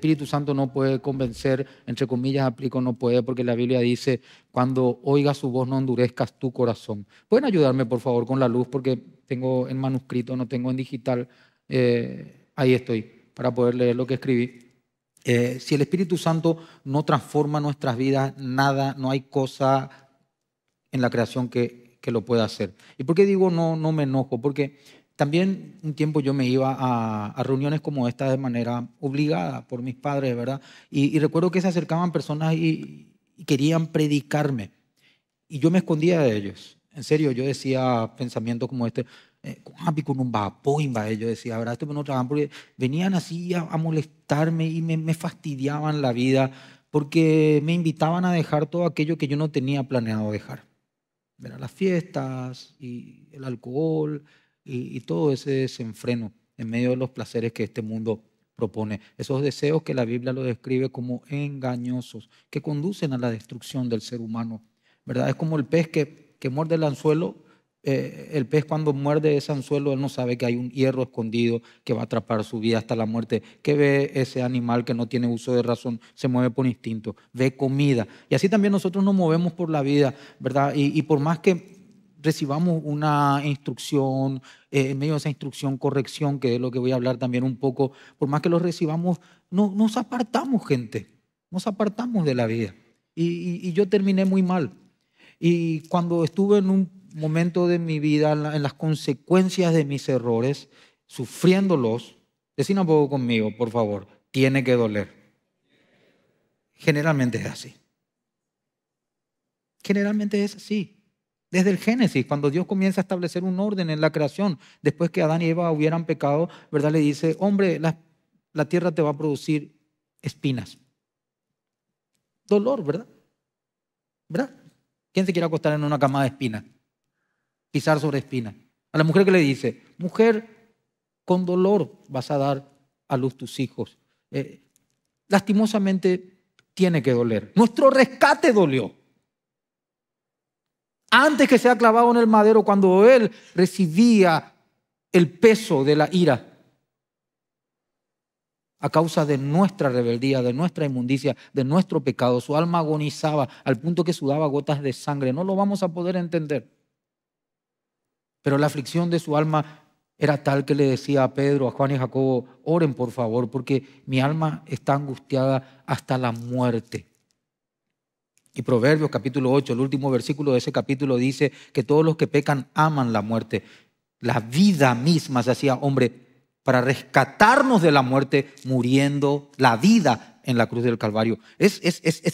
Espíritu Santo no puede convencer, entre comillas aplico, no puede, porque la Biblia dice, cuando oigas su voz no endurezcas tu corazón. ¿Pueden ayudarme, por favor, con la luz? Porque tengo en manuscrito, no tengo en digital. Eh, ahí estoy, para poder leer lo que escribí. Eh, si el Espíritu Santo no transforma nuestras vidas, nada, no hay cosa en la creación que, lo pueda hacer. ¿Y por qué digo no, no me enojo? Porque también un tiempo yo me iba a, reuniones como esta de manera obligada por mis padres, ¿verdad? Y, recuerdo que se acercaban personas y, querían predicarme. Y yo me escondía de ellos. En serio, yo decía pensamientos como este, eh, con un va yo decía, ¿verdad? Esto no trabajan porque venían así a, molestarme y me, fastidiaban la vida porque me invitaban a dejar todo aquello que yo no tenía planeado dejar. Las fiestas y el alcohol y, todo ese desenfreno en medio de los placeres que este mundo propone. Esos deseos que la Biblia lo describe como engañosos, que conducen a la destrucción del ser humano. ¿Verdad? Es como el pez que, que muerde el anzuelo. Eh, el pez cuando muerde ese anzuelo, él no sabe que hay un hierro escondido que va a atrapar su vida hasta la muerte. ¿Qué ve ese animal que no tiene uso de razón, se mueve por instinto, ve comida. Y así también nosotros nos movemos por la vida, ¿verdad? y por más que recibamos una instrucción, eh, en medio de esa instrucción, corrección, que es lo que voy a hablar también un poco, por más que lo recibamos, no, nos apartamos, gente, nos apartamos de la vida. Y, yo terminé muy mal. Y cuando estuve en un momento de mi vida, en, las consecuencias de mis errores, sufriéndolos, decir un poco conmigo, por favor, tiene que doler. Generalmente es así. Generalmente es así. Desde el Génesis, cuando Dios comienza a establecer un orden en la creación, después que Adán y Eva hubieran pecado, ¿verdad? Le dice, hombre, la, tierra te va a producir espinas. Dolor, ¿verdad? ¿Verdad? ¿Quién se quiere acostar en una cama de espinas? Pisar sobre espinas. A la mujer que le dice, mujer, con dolor vas a dar a luz tus hijos. Eh, lastimosamente tiene que doler. Nuestro rescate dolió antes que sea clavado en el madero, cuando él recibía el peso de la ira a causa de nuestra rebeldía, de nuestra inmundicia, de nuestro pecado. Su alma agonizaba al punto que sudaba gotas de sangre. No lo vamos a poder entender. Pero la aflicción de su alma era tal que le decía a Pedro, a Juan y a Jacobo, oren por favor, porque mi alma está angustiada hasta la muerte. Y Proverbios capítulo 8, el último versículo de ese capítulo dice que todos los que pecan aman la muerte. La vida misma se hacía hombre para rescatarnos de la muerte muriendo la vida en la cruz del Calvario. Es,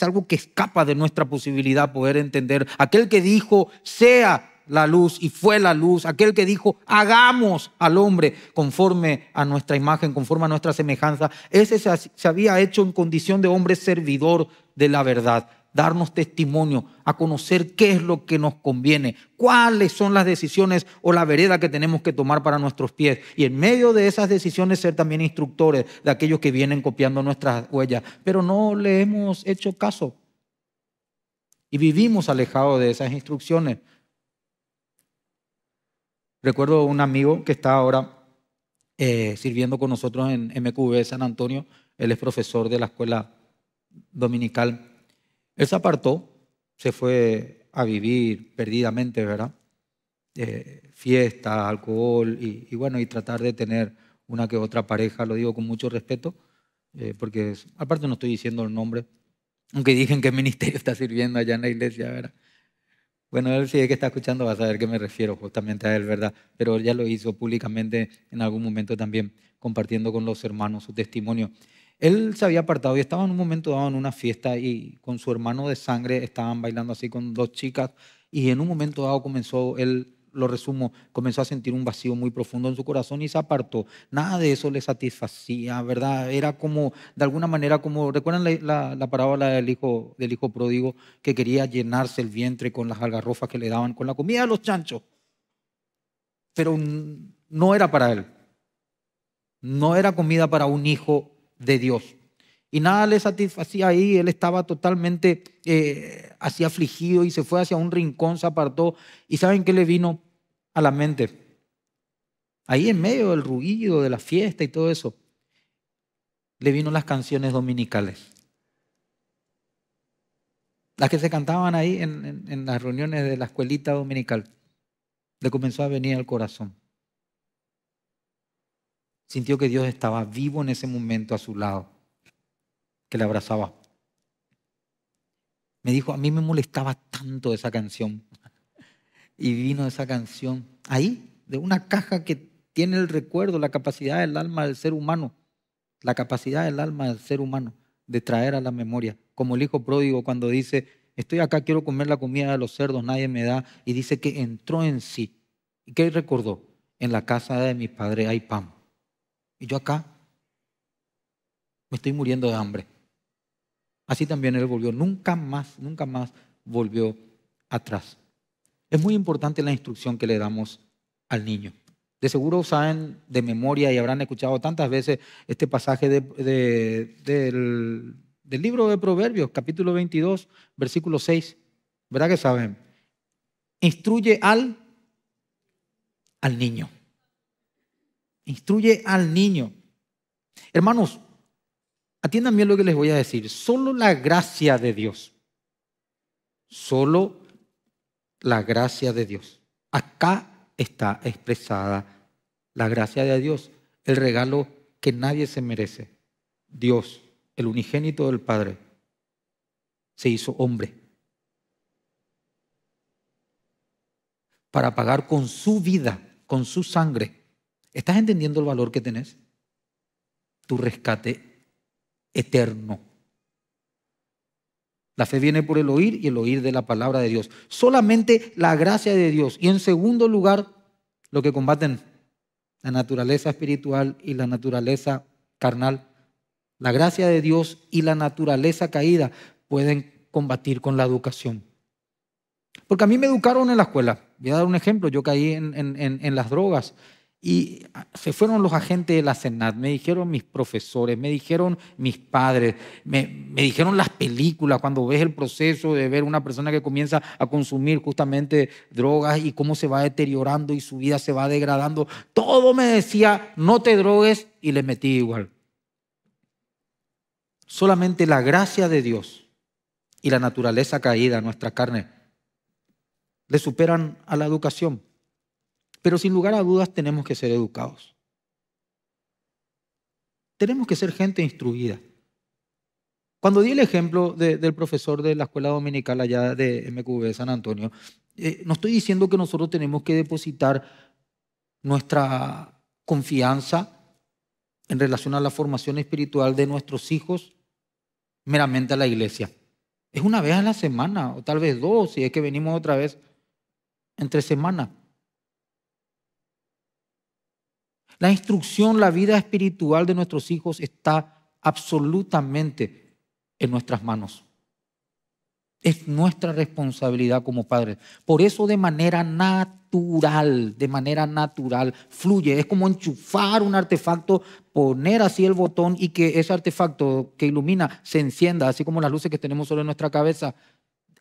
algo que escapa de nuestra posibilidad poder entender. Aquel que dijo, sea la luz y fue la luz, aquel que dijo, hagamos al hombre conforme a nuestra imagen, conforme a nuestra semejanza, ese se había hecho en condición de hombre servidor de la verdad darnos testimonio, a conocer qué es lo que nos conviene, cuáles son las decisiones o la vereda que tenemos que tomar para nuestros pies. Y en medio de esas decisiones ser también instructores de aquellos que vienen copiando nuestras huellas. Pero no le hemos hecho caso. Y vivimos alejados de esas instrucciones. Recuerdo un amigo que está ahora eh, sirviendo con nosotros en MQV San Antonio. Él es profesor de la escuela dominical él se apartó, se fue a vivir perdidamente, ¿verdad? Eh, fiesta, alcohol y, bueno, y tratar de tener una que otra pareja, lo digo con mucho respeto, eh, porque aparte no estoy diciendo el nombre, aunque dije que el ministerio está sirviendo allá en la iglesia, ¿verdad? Bueno, él si es que está escuchando va a saber que me refiero justamente a él, ¿verdad? Pero ya lo hizo públicamente en algún momento también, compartiendo con los hermanos su testimonio. Él se había apartado y estaba en un momento dado en una fiesta y con su hermano de sangre estaban bailando así con dos chicas y en un momento dado comenzó, él lo resumo, comenzó a sentir un vacío muy profundo en su corazón y se apartó. Nada de eso le satisfacía, ¿verdad? Era como, de alguna manera, como, ¿recuerdan la, parábola del hijo, del hijo pródigo que quería llenarse el vientre con las algarrofas que le daban, con la comida de los chanchos? Pero no era para él. No era comida para un hijo de Dios. Y nada le satisfacía ahí, él estaba totalmente eh, así afligido y se fue hacia un rincón, se apartó. ¿Y saben qué le vino a la mente? Ahí en medio del ruido, de la fiesta y todo eso, le vino las canciones dominicales. Las que se cantaban ahí en, en las reuniones de la escuelita dominical. Le comenzó a venir al corazón sintió que Dios estaba vivo en ese momento a su lado, que le abrazaba. Me dijo, a mí me molestaba tanto esa canción. Y vino esa canción ahí, de una caja que tiene el recuerdo, la capacidad del alma del ser humano, la capacidad del alma del ser humano de traer a la memoria. Como el hijo pródigo cuando dice, estoy acá, quiero comer la comida de los cerdos, nadie me da, y dice que entró en sí. ¿Y qué recordó? En la casa de mis padres hay pan. Y yo acá me estoy muriendo de hambre. Así también él volvió. Nunca más, nunca más volvió atrás. Es muy importante la instrucción que le damos al niño. De seguro saben de memoria y habrán escuchado tantas veces este pasaje del, libro de Proverbios, capítulo 22, versículo 6. ¿Verdad que saben? Instruye al, al niño. Instruye al niño. Hermanos, atiendan bien lo que les voy a decir. Solo la gracia de Dios. Solo la gracia de Dios. Acá está expresada la gracia de Dios, el regalo que nadie se merece. Dios, el unigénito del Padre, se hizo hombre para pagar con su vida, con su sangre, ¿Estás entendiendo el valor que tenés? Tu rescate eterno. La fe viene por el oír y el oír de la palabra de Dios. Solamente la gracia de Dios. Y en segundo lugar, lo que combaten la naturaleza espiritual y la naturaleza carnal. La gracia de Dios y la naturaleza caída pueden combatir con la educación. Porque a mí me educaron en la escuela. Voy a dar un ejemplo. Yo caí en, en las drogas y ah, se fueron los agentes de la Senat, me dijeron mis profesores, me dijeron mis padres, me, me, dijeron las películas, cuando ves el proceso de ver una persona que comienza a consumir justamente drogas y cómo se va deteriorando y su vida se va degradando. Todo me decía, no te drogues y le metí igual. Solamente la gracia de Dios y la naturaleza caída, nuestra carne, le superan a la educación. Pero sin lugar a dudas tenemos que ser educados. Tenemos que ser gente instruida. Cuando di el ejemplo del profesor de la escuela dominical allá de MQV de San Antonio, eh, no estoy diciendo que nosotros tenemos que depositar nuestra confianza en relación a la formación espiritual de nuestros hijos meramente a la iglesia. Es una vez a la semana, o tal vez dos, si es que venimos otra vez entre semana. La instrucción, la vida espiritual de nuestros hijos está absolutamente en nuestras manos. Es nuestra responsabilidad como padres. Por eso de manera natural, de manera natural, fluye. Es como enchufar un artefacto, poner así el botón y que ese artefacto que ilumina se encienda, así como las luces que tenemos sobre nuestra cabeza.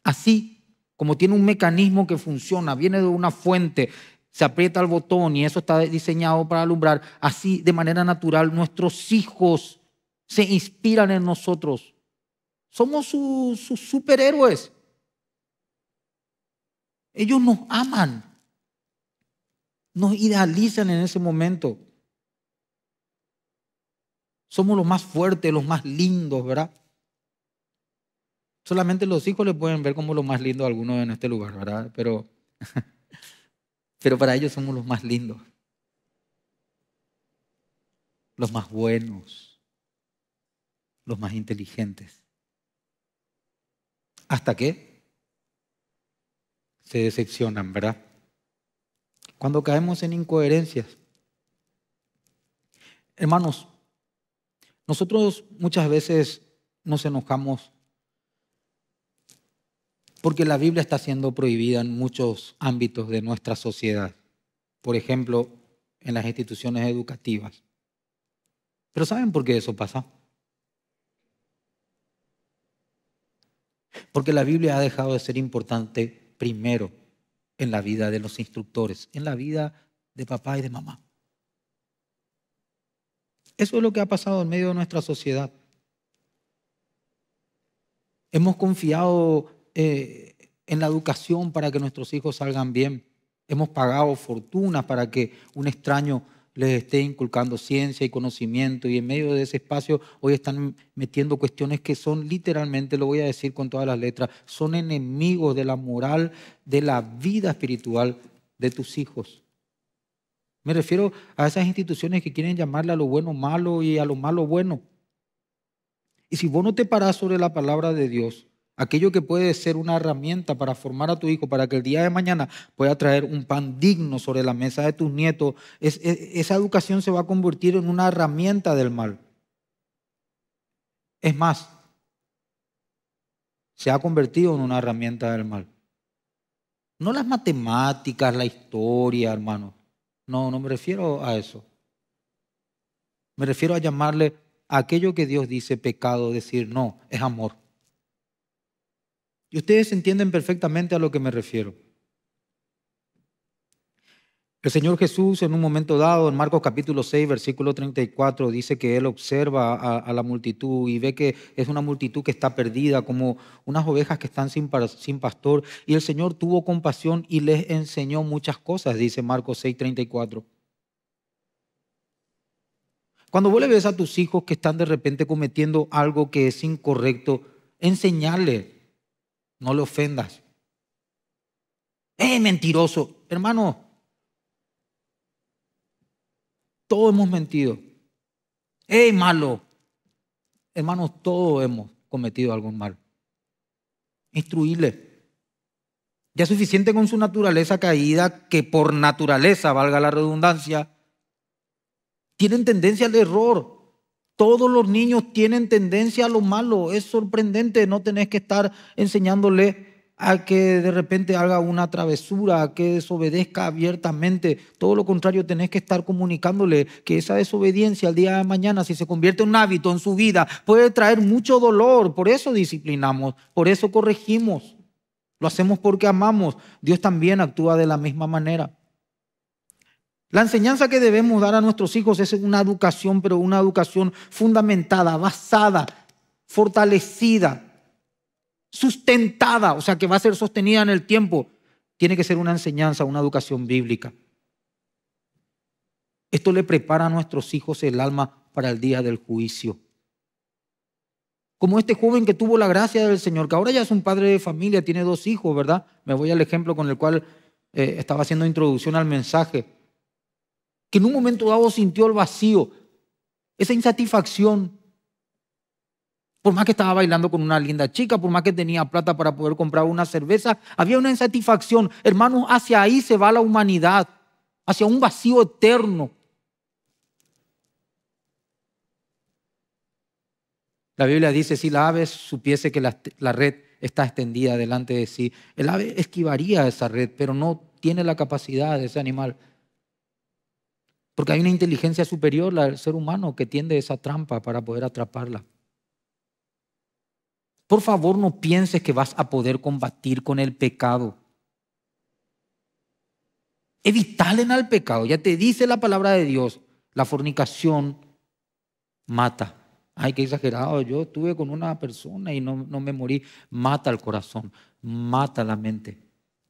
Así, como tiene un mecanismo que funciona, viene de una fuente, se aprieta el botón y eso está diseñado para alumbrar, así de manera natural nuestros hijos se inspiran en nosotros. Somos sus, superhéroes. Ellos nos aman, nos idealizan en ese momento. Somos los más fuertes, los más lindos, ¿verdad? Solamente los hijos les pueden ver como los más lindos a algunos en este lugar, ¿verdad? Pero pero para ellos somos los más lindos, los más buenos, los más inteligentes. ¿Hasta qué? Se decepcionan, ¿verdad? Cuando caemos en incoherencias. Hermanos, nosotros muchas veces nos enojamos porque la Biblia está siendo prohibida en muchos ámbitos de nuestra sociedad, por ejemplo, en las instituciones educativas. Pero ¿saben por qué eso pasa? Porque la Biblia ha dejado de ser importante primero en la vida de los instructores, en la vida de papá y de mamá. Eso es lo que ha pasado en medio de nuestra sociedad. Hemos confiado eh, en la educación para que nuestros hijos salgan bien. Hemos pagado fortunas para que un extraño les esté inculcando ciencia y conocimiento y en medio de ese espacio hoy están metiendo cuestiones que son literalmente, lo voy a decir con todas las letras, son enemigos de la moral, de la vida espiritual de tus hijos. Me refiero a esas instituciones que quieren llamarle a lo bueno malo y a lo malo bueno. Y si vos no te parás sobre la palabra de Dios, aquello que puede ser una herramienta para formar a tu hijo, para que el día de mañana pueda traer un pan digno sobre la mesa de tus nietos, esa educación se va a convertir en una herramienta del mal. Es más, se ha convertido en una herramienta del mal. No las matemáticas, la historia, hermano. No, no me refiero a eso. Me refiero a llamarle aquello que Dios dice pecado, decir no, es amor. Y ustedes entienden perfectamente a lo que me refiero. El Señor Jesús en un momento dado, en Marcos capítulo 6, versículo 34, dice que Él observa a, la multitud y ve que es una multitud que está perdida, como unas ovejas que están sin, sin, pastor. Y el Señor tuvo compasión y les enseñó muchas cosas, dice Marcos 6, 34. Cuando vos le ves a tus hijos que están de repente cometiendo algo que es incorrecto, enseñale no le ofendas. ¡Eh, mentiroso! Hermano, todos hemos mentido. ¡Eh, malo! Hermanos, todos hemos cometido algún mal. Instruirle. Ya suficiente con su naturaleza caída, que por naturaleza, valga la redundancia, tienen tendencia al error. Todos los niños tienen tendencia a lo malo. Es sorprendente, no tenés que estar enseñándole a que de repente haga una travesura, a que desobedezca abiertamente. Todo lo contrario, tenés que estar comunicándole que esa desobediencia al día de mañana, si se convierte en un hábito en su vida, puede traer mucho dolor. Por eso disciplinamos, por eso corregimos. Lo hacemos porque amamos. Dios también actúa de la misma manera. La enseñanza que debemos dar a nuestros hijos es una educación, pero una educación fundamentada, basada, fortalecida, sustentada, o sea, que va a ser sostenida en el tiempo. Tiene que ser una enseñanza, una educación bíblica. Esto le prepara a nuestros hijos el alma para el día del juicio. Como este joven que tuvo la gracia del Señor, que ahora ya es un padre de familia, tiene dos hijos, ¿verdad? Me voy al ejemplo con el cual eh, estaba haciendo introducción al mensaje que en un momento dado sintió el vacío, esa insatisfacción. Por más que estaba bailando con una linda chica, por más que tenía plata para poder comprar una cerveza, había una insatisfacción. Hermanos, hacia ahí se va la humanidad, hacia un vacío eterno. La Biblia dice, si la ave supiese que la, la red está extendida delante de sí, el ave esquivaría esa red, pero no tiene la capacidad de ese animal porque hay una inteligencia superior al ser humano que tiende esa trampa para poder atraparla. Por favor, no pienses que vas a poder combatir con el pecado. en al pecado. Ya te dice la palabra de Dios. La fornicación mata. Ay, qué exagerado. Yo estuve con una persona y no, no me morí. Mata el corazón, mata la mente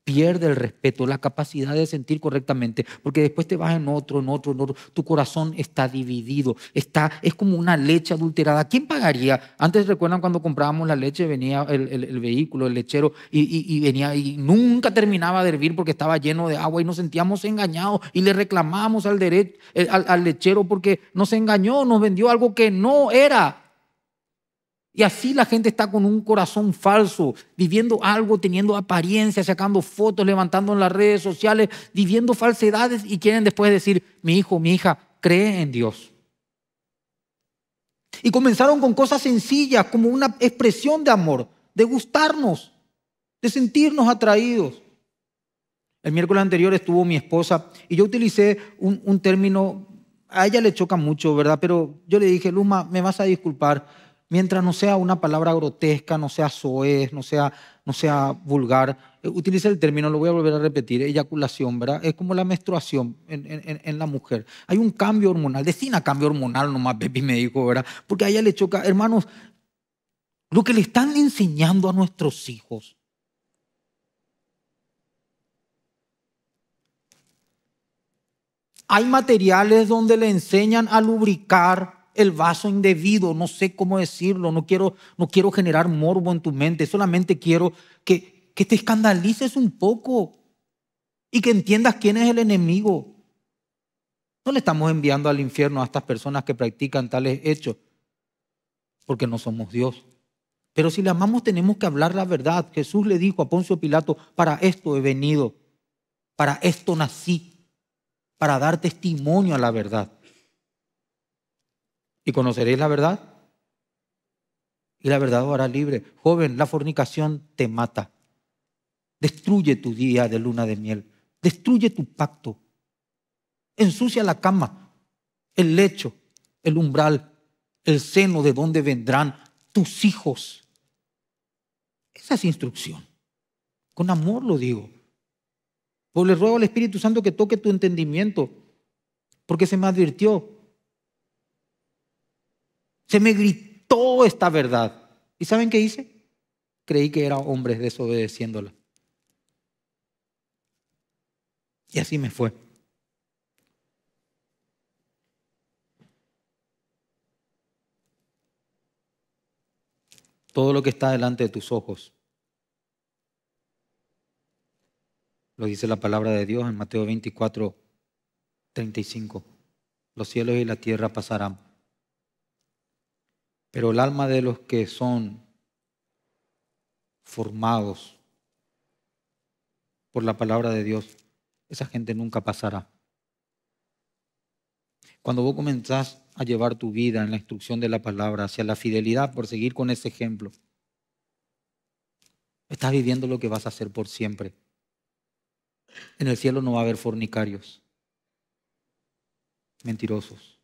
pierde el respeto, la capacidad de sentir correctamente, porque después te vas en otro, en otro, en otro. Tu corazón está dividido, está, es como una leche adulterada. ¿Quién pagaría? Antes recuerdan cuando comprábamos la leche, venía el, vehículo, el lechero, y, venía y nunca terminaba de hervir porque estaba lleno de agua y nos sentíamos engañados y le reclamamos al, derecho, eh, al lechero porque nos engañó, nos vendió algo que no era. Y así la gente está con un corazón falso, viviendo algo, teniendo apariencia, sacando fotos, levantando en las redes sociales, viviendo falsedades y quieren después decir, mi hijo, mi hija, cree en Dios. Y comenzaron con cosas sencillas, como una expresión de amor, de gustarnos, de sentirnos atraídos. El miércoles anterior estuvo mi esposa y yo utilicé un, un término, a ella le choca mucho, ¿verdad? Pero yo le dije, Luma, me vas a disculpar mientras no sea una palabra grotesca, no sea soez, no sea, no sea vulgar. Eh, utilice el término, lo voy a volver a repetir, eyaculación, ¿verdad? Es como la menstruación en, en la mujer. Hay un cambio hormonal, destina cambio hormonal nomás, Pepi me dijo, ¿verdad? Porque a ella le choca, hermanos, lo que le están enseñando a nuestros hijos. Hay materiales donde le enseñan a lubricar el vaso indebido, no sé cómo decirlo, no quiero, no quiero generar morbo en tu mente, solamente quiero que, que te escandalices un poco y que entiendas quién es el enemigo. No le estamos enviando al infierno a estas personas que practican tales hechos, porque no somos Dios. Pero si le amamos tenemos que hablar la verdad. Jesús le dijo a Poncio Pilato, para esto he venido, para esto nací, para dar testimonio a la verdad y conoceréis la verdad. Y la verdad os hará libre. Joven, la fornicación te mata. Destruye tu día de luna de miel. Destruye tu pacto. Ensucia la cama, el lecho, el umbral, el seno de donde vendrán tus hijos. Esa es instrucción. Con amor lo digo. Por pues le ruego al Espíritu Santo que toque tu entendimiento, porque se me advirtió se me gritó esta verdad. ¿Y saben qué hice? Creí que eran hombres desobedeciéndola. Y así me fue. Todo lo que está delante de tus ojos. Lo dice la palabra de Dios en Mateo 24, 35. Los cielos y la tierra pasarán, pero el alma de los que son formados por la palabra de Dios, esa gente nunca pasará. Cuando vos comenzás a llevar tu vida en la instrucción de la palabra, hacia la fidelidad, por seguir con ese ejemplo, estás viviendo lo que vas a hacer por siempre. En el cielo no va a haber fornicarios, mentirosos,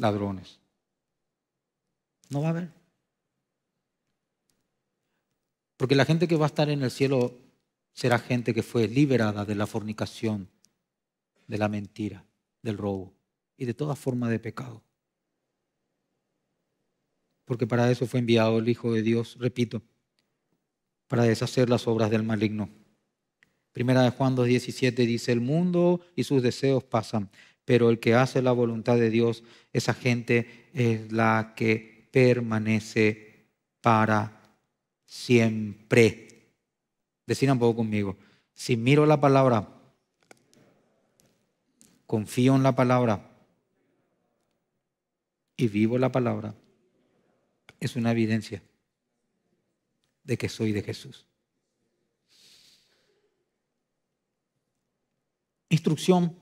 ladrones. No va a haber. Porque la gente que va a estar en el cielo será gente que fue liberada de la fornicación, de la mentira, del robo y de toda forma de pecado. Porque para eso fue enviado el Hijo de Dios, repito, para deshacer las obras del maligno. Primera de Juan 2.17 dice, el mundo y sus deseos pasan, pero el que hace la voluntad de Dios, esa gente es la que permanece para siempre. Decir un poco conmigo, si miro la palabra, confío en la palabra y vivo la palabra, es una evidencia de que soy de Jesús. Instrucción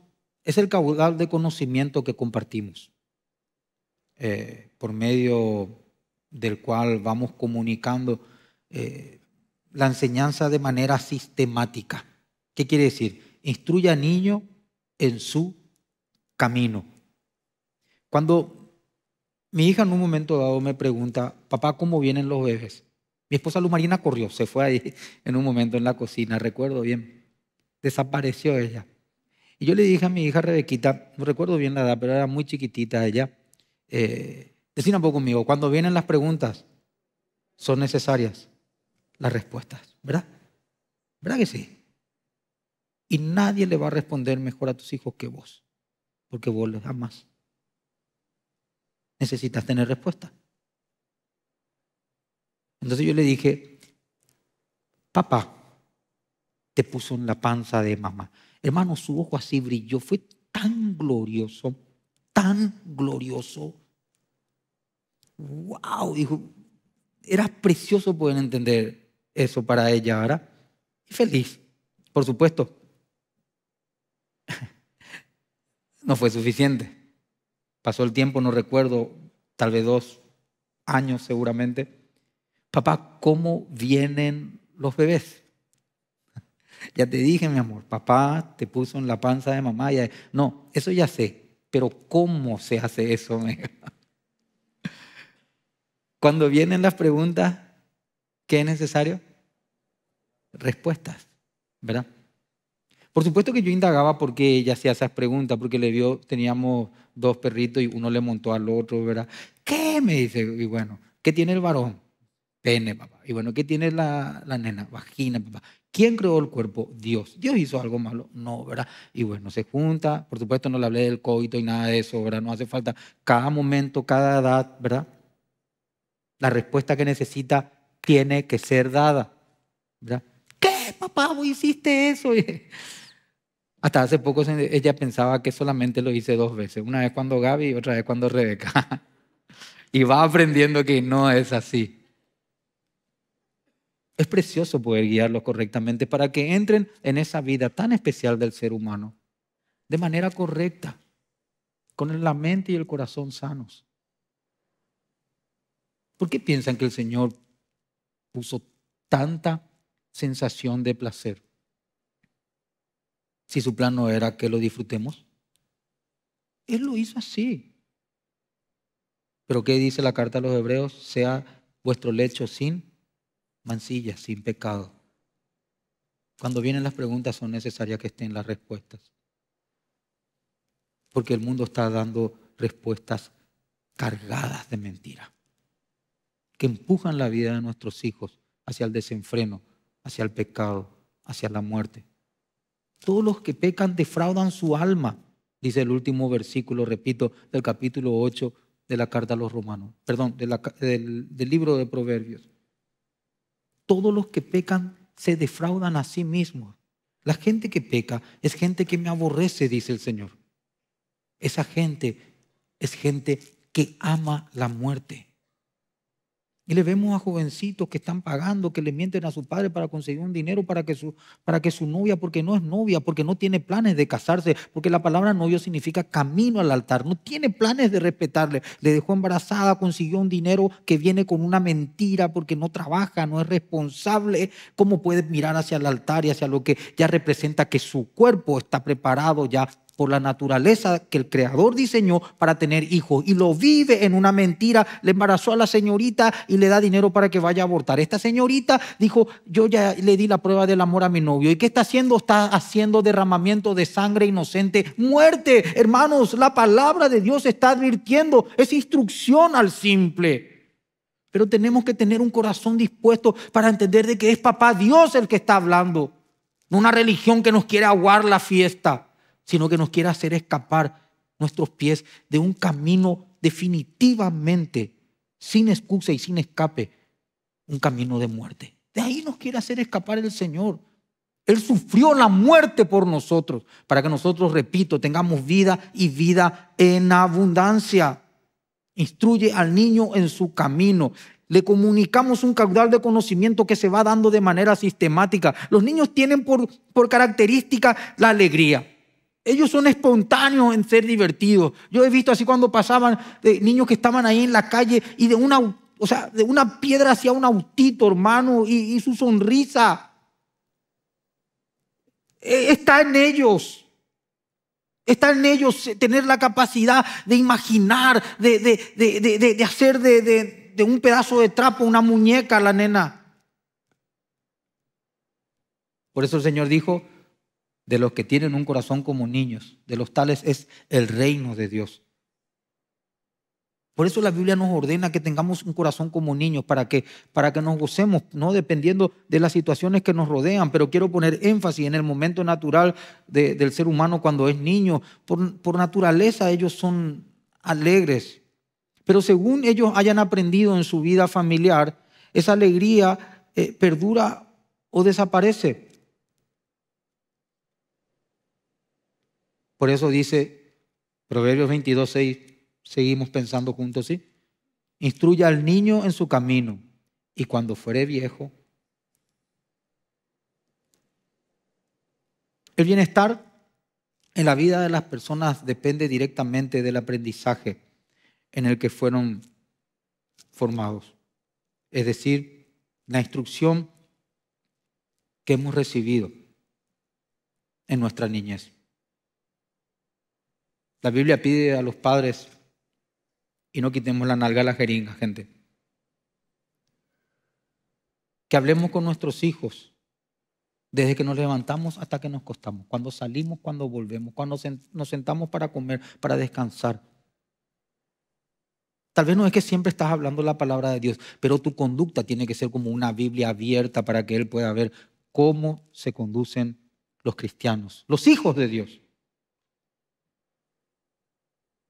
es el caudal de conocimiento que compartimos, eh, por medio del cual vamos comunicando eh, la enseñanza de manera sistemática. ¿Qué quiere decir? Instruye a niño en su camino. Cuando mi hija en un momento dado me pregunta, papá, ¿cómo vienen los bebés? Mi esposa Luz Marina corrió, se fue ahí en un momento en la cocina, recuerdo bien. Desapareció ella. Y yo le dije a mi hija Rebequita, no recuerdo bien la edad, pero era muy chiquitita ella, eh, un poco conmigo, cuando vienen las preguntas, son necesarias las respuestas, ¿verdad? ¿Verdad que sí? Y nadie le va a responder mejor a tus hijos que vos, porque vos les amas. Necesitas tener respuesta. Entonces yo le dije, papá te puso en la panza de mamá. Hermano, su ojo así brilló. Fue tan glorioso, tan glorioso. ¡Wow! Dijo, era precioso poder entender eso para ella ahora. Y feliz, por supuesto. no fue suficiente. Pasó el tiempo, no recuerdo, tal vez dos años seguramente. Papá, ¿cómo vienen los bebés? Ya te dije, mi amor, papá te puso en la panza de mamá. Ya... No, eso ya sé, pero ¿cómo se hace eso? Cuando vienen las preguntas, ¿qué es necesario? Respuestas, ¿verdad? Por supuesto que yo indagaba por qué ella hacía esas preguntas, porque le vio teníamos dos perritos y uno le montó al otro, ¿verdad? ¿Qué? Me dice, y bueno, ¿qué tiene el varón? papá. Y bueno, ¿qué tiene la, nena? Vagina, papá. ¿Quién creó el cuerpo? Dios. ¿Dios hizo algo malo? No, ¿verdad? Y bueno, se junta. Por supuesto, no le hablé del coito y nada de eso, ¿verdad? No hace falta. Cada momento, cada edad, ¿verdad? La respuesta que necesita tiene que ser dada, ¿verdad? ¿Qué, papá? ¿Vos hiciste eso? Hasta hace poco ella pensaba que solamente lo hice dos veces. Una vez cuando Gaby y otra vez cuando Rebeca. y va aprendiendo que no es así. Es precioso poder guiarlos correctamente para que entren en esa vida tan especial del ser humano de manera correcta, con la mente y el corazón sanos. ¿Por qué piensan que el Señor puso tanta sensación de placer? Si su plan no era que lo disfrutemos. Él lo hizo así. Pero ¿qué dice la carta a los hebreos? Sea vuestro lecho sin mancilla, sin pecado. Cuando vienen las preguntas son necesarias que estén las respuestas. Porque el mundo está dando respuestas cargadas de mentira, que empujan la vida de nuestros hijos hacia el desenfreno, hacia el pecado, hacia la muerte. Todos los que pecan defraudan su alma, dice el último versículo, repito, del capítulo 8 de la carta a los romanos, perdón, del libro de Proverbios todos los que pecan se defraudan a sí mismos. La gente que peca es gente que me aborrece, dice el Señor. Esa gente es gente que ama la muerte. Y le vemos a jovencitos que están pagando, que le mienten a su padre para conseguir un dinero para que, su, para que su novia, porque no es novia, porque no tiene planes de casarse, porque la palabra novio significa camino al altar, no tiene planes de respetarle. Le dejó embarazada, consiguió un dinero que viene con una mentira porque no trabaja, no es responsable. ¿Cómo puede mirar hacia el altar y hacia lo que ya representa que su cuerpo está preparado ya por la naturaleza que el Creador diseñó para tener hijos. Y lo vive en una mentira. Le embarazó a la señorita y le da dinero para que vaya a abortar. Esta señorita dijo, yo ya le di la prueba del amor a mi novio. ¿Y qué está haciendo? Está haciendo derramamiento de sangre inocente. Muerte, hermanos, la palabra de Dios está advirtiendo. Es instrucción al simple. Pero tenemos que tener un corazón dispuesto para entender de que es papá Dios el que está hablando, no una religión que nos quiere aguar la fiesta sino que nos quiere hacer escapar nuestros pies de un camino definitivamente sin excusa y sin escape, un camino de muerte. De ahí nos quiere hacer escapar el Señor. Él sufrió la muerte por nosotros, para que nosotros, repito, tengamos vida y vida en abundancia. Instruye al niño en su camino. Le comunicamos un caudal de conocimiento que se va dando de manera sistemática. Los niños tienen por, por característica la alegría. Ellos son espontáneos en ser divertidos. Yo he visto así cuando pasaban de niños que estaban ahí en la calle y de una, o sea, de una piedra hacia un autito, hermano, y, su sonrisa e, está en ellos. Está en ellos eh, tener la capacidad de imaginar, de, de hacer de, un pedazo de trapo una muñeca a la nena. Por eso el Señor dijo, de los que tienen un corazón como niños, de los tales es el reino de Dios. Por eso la Biblia nos ordena que tengamos un corazón como niños, para que, para que nos gocemos, no dependiendo de las situaciones que nos rodean, pero quiero poner énfasis en el momento natural del ser humano cuando es niño. Por, naturaleza ellos son alegres, pero según ellos hayan aprendido en su vida familiar, esa alegría eh, perdura o desaparece. Por eso dice Proverbios 22, 6, seguimos pensando juntos, ¿sí? Instruya al niño en su camino y cuando fuere viejo. El bienestar en la vida de las personas depende directamente del aprendizaje en el que fueron formados. Es decir, la instrucción que hemos recibido en nuestra niñez. La Biblia pide a los padres, y no quitemos la nalga a la jeringa, gente, que hablemos con nuestros hijos desde que nos levantamos hasta que nos costamos, cuando salimos, cuando volvemos, cuando nos sentamos para comer, para descansar. Tal vez no es que siempre estás hablando la palabra de Dios, pero tu conducta tiene que ser como una Biblia abierta para que Él pueda ver cómo se conducen los cristianos, los hijos de Dios.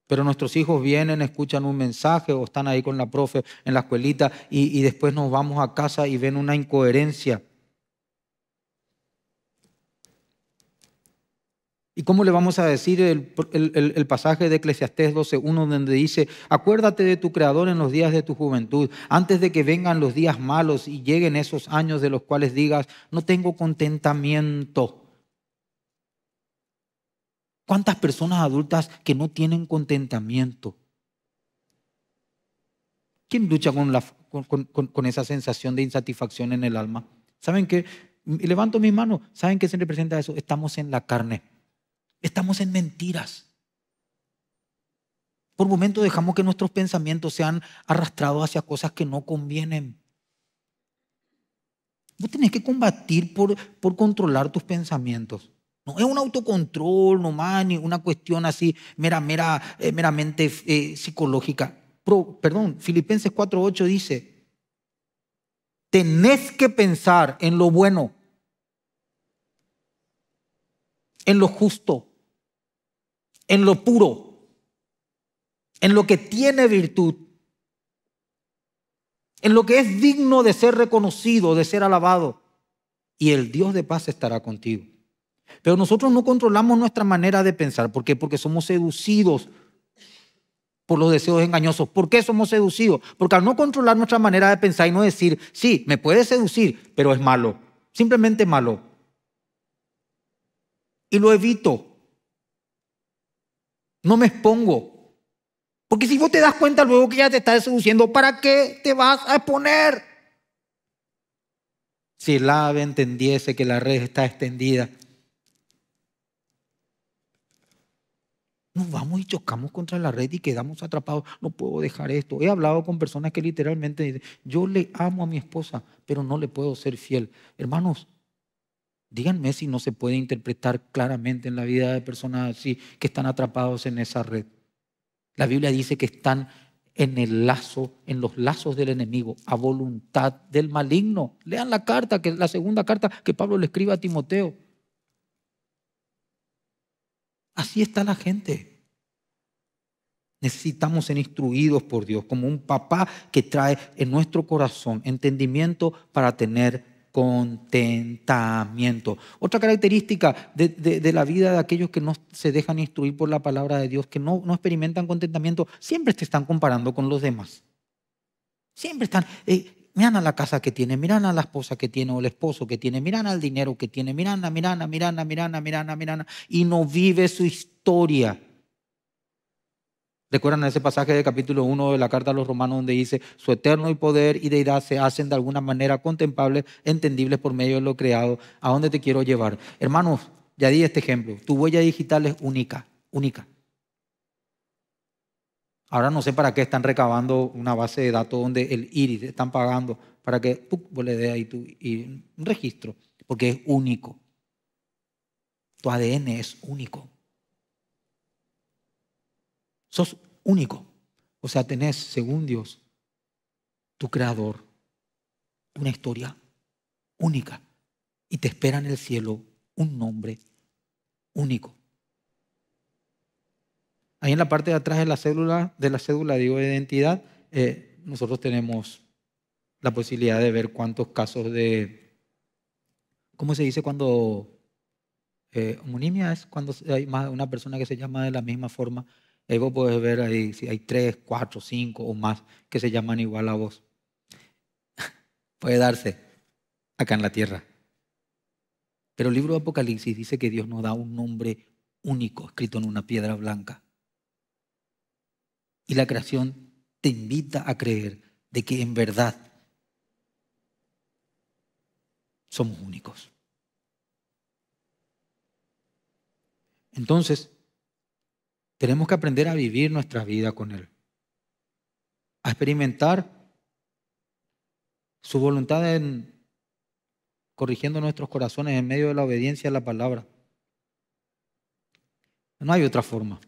Pero nuestros hijos vienen, escuchan un mensaje o están ahí con la profe en la escuelita y, después nos vamos a casa y ven una incoherencia. ¿Y cómo le vamos a decir el, pasaje de Eclesiastés 12.1 donde dice, acuérdate de tu Creador en los días de tu juventud, antes de que vengan los días malos y lleguen esos años de los cuales digas, no tengo contentamiento? ¿Cuántas personas adultas que no tienen contentamiento? ¿Quién lucha con, esa sensación de insatisfacción en el alma? ¿Saben qué? Levanto mi mano. ¿Saben qué se representa eso? Estamos en la carne. Estamos en mentiras. Por momento dejamos que nuestros pensamientos sean arrastrados hacia cosas que no convienen. Vos tenés que combatir por controlar tus pensamientos. No es un autocontrol nomás, ni una cuestión así mera, mera, eh, meramente eh, psicológica. perdón, Filipenses 4.8 dice, tenés que pensar en lo bueno, en lo justo, en lo puro, en lo que tiene virtud, en lo que es digno de ser reconocido, de ser alabado. Y el Dios de paz estará contigo. Pero nosotros no controlamos nuestra manera de pensar. ¿Por qué? Porque somos seducidos por los deseos engañosos. ¿Por qué somos seducidos? Porque al no controlar nuestra manera de pensar y no decir, sí, me puede seducir, pero es malo, simplemente malo. Y lo evito. No me expongo. Porque si vos te das cuenta luego que ya te está seduciendo, ¿para qué te vas a exponer? Si el ave entendiese que la red está extendida Nos vamos y chocamos contra la red y quedamos atrapados. No puedo dejar esto. He hablado con personas que literalmente dicen, yo le amo a mi esposa, pero no le puedo ser fiel. Hermanos, díganme si no se puede interpretar claramente en la vida de personas así que están atrapados en esa red. La Biblia dice que están en el lazo, en los lazos del enemigo, a voluntad del maligno. Lean la carta, que la segunda carta que Pablo le escribe a Timoteo. Así está la gente. Necesitamos ser instruidos por Dios, como un papá que trae en nuestro corazón entendimiento para tener contentamiento. Otra característica de, la vida de aquellos que no se dejan instruir por la palabra de Dios, que no, no experimentan contentamiento, siempre te están comparando con los demás. Siempre están, eh, Miran a la casa que tiene, miran a la esposa que tiene o el esposo que tiene, miran al dinero que tiene, miran a, miran a, miran a, miran a, miran a, y no vive su historia. ¿Recuerdan ese pasaje del capítulo 1 de la carta a los romanos donde dice, su eterno y poder y deidad se hacen de alguna manera contemplables, entendibles por medio de lo creado? ¿A dónde te quiero llevar? Hermanos, ya di este ejemplo. Tu huella digital es única, única. Ahora no sé para qué están recabando una base de datos donde el iris están pagando para que le dé ahí tu, un registro, porque es único. Tu ADN es único. Sos único. O sea, tenés, según Dios, tu creador, una historia única. Y te espera en el cielo un nombre único. Ahí en la parte de atrás de la cédula, de la cédula digo, de identidad, eh, nosotros tenemos la posibilidad de ver cuántos casos de, ¿cómo se dice cuando eh, homonimia es cuando hay más una persona que se llama de la misma forma? Ahí vos podés ver ahí si hay tres, cuatro, cinco o más que se llaman igual a vos. Puede darse acá en la tierra. Pero el libro de Apocalipsis dice que Dios nos da un nombre único escrito en una piedra blanca. Y la creación te invita a creer de que en verdad somos únicos. Entonces, tenemos que aprender a vivir nuestra vida con Él, a experimentar su voluntad en corrigiendo nuestros corazones en medio de la obediencia a la palabra. No hay otra forma.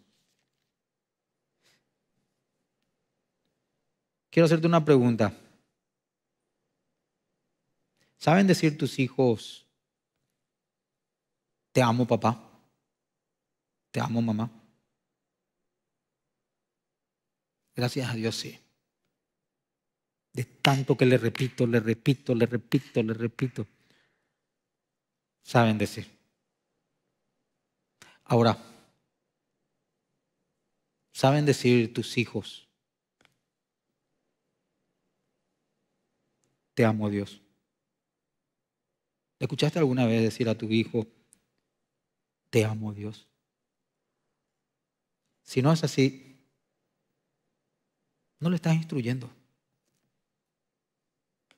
quiero hacerte una pregunta. ¿Saben decir tus hijos, te amo papá? ¿Te amo mamá? Gracias a Dios sí. De tanto que le repito, le repito, le repito, le repito. Saben decir. Ahora, ¿saben decir tus hijos? te amo Dios. ¿Te escuchaste alguna vez decir a tu hijo, te amo Dios? Si no es así, no le estás instruyendo.